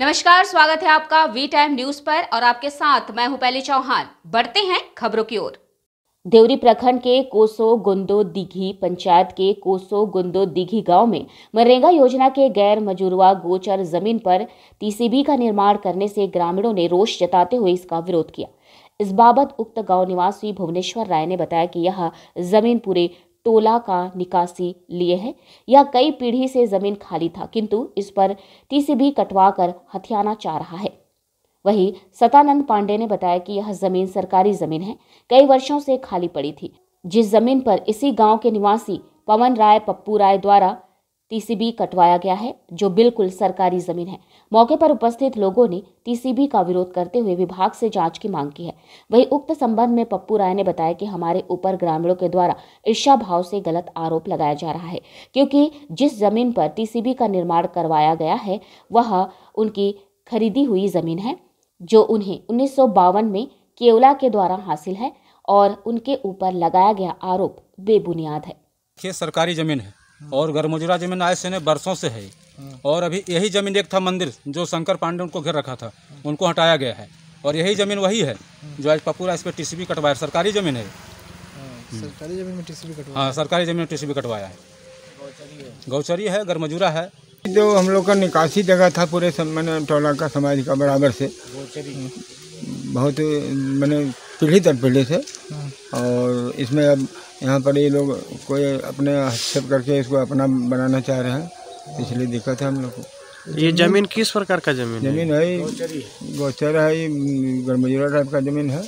नमस्कार स्वागत है आपका वी टाइम न्यूज पर और आपके साथ मैं हूं पहली चौहान बढ़ते हैं खबरों की ओर देवरी प्रखंड के कोसो गुंदो दिघी पंचायत के कोसो गुंदो दिघी गांव में मनरेगा योजना के गैर मजुरवा गोचर जमीन पर टीसीबी का निर्माण करने से ग्रामीणों ने रोष जताते हुए इसका विरोध किया इस बाबत उक्त गांव निवासी भुवनेश्वर राय ने बताया कि यह जमीन पूरे टोला का निकासी लिए है यह कई पीढ़ी से जमीन खाली था किंतु इस पर टीसीबी कटवा कर हथियाना चाह रहा है वही सतानंद पांडे ने बताया कि यह जमीन सरकारी जमीन है कई वर्षों से खाली पड़ी थी जिस जमीन पर इसी गांव के निवासी पवन राय पप्पू राय द्वारा टीसीबी कटवाया गया है जो बिल्कुल सरकारी जमीन है मौके पर उपस्थित लोगों ने टीसीबी का विरोध करते हुए विभाग से जांच की मांग की है वहीं उक्त संबंध में पप्पू राय ने बताया कि हमारे ऊपर ग्रामीणों के द्वारा ईर्षा भाव से गलत आरोप लगाया जा रहा है क्योंकि जिस जमीन पर टीसीबी का निर्माण करवाया गया है वह उनकी खरीदी हुई जमीन है जो उन्हें उन्नीस में केवला के द्वारा हासिल है और उनके ऊपर लगाया गया आरोप बेबुनियाद है ये सरकारी जमीन है और गरमुजरा जमीन आज से बरसों से है और अभी यही जमीन एक था मंदिर जो शंकर पांडे उनको घेर रखा था उनको हटाया गया है और यही जमीन वही है जो आज पपूरा इस पर टीसीबी कटवाया सरकारी जमीन है हाँ, सरकारी जमीन में टीसीबी कटवाया हाँ सरकारी जमीन में टीसीबी कटवाया है गौचरी है गरमजूरा है जो हम लोग का निकासी जगह था पूरे मैंने टोला का समाज का बराबर से बहुत मैंने पीढ़ी दर पीढ़ी से हाँ। और इसमें अब यहाँ पर ये लोग कोई अपने हस्तक्षेप करके इसको अपना बनाना चाह रहे हैं इसलिए दिक्कत है हम लोग को ये जमीन किस प्रकार का जमीन जमीन है गोचर है गड़मजूरा टाइप का जमीन है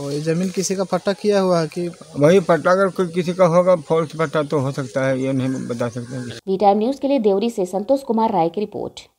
और ये जमीन किसी का पट्टा किया हुआ है कि वही पट्टा अगर कोई किसी का होगा फॉल्स पट्टा तो हो सकता है ये नहीं बता सकते न्यूज के लिए देवरी से संतोष कुमार राय की रिपोर्ट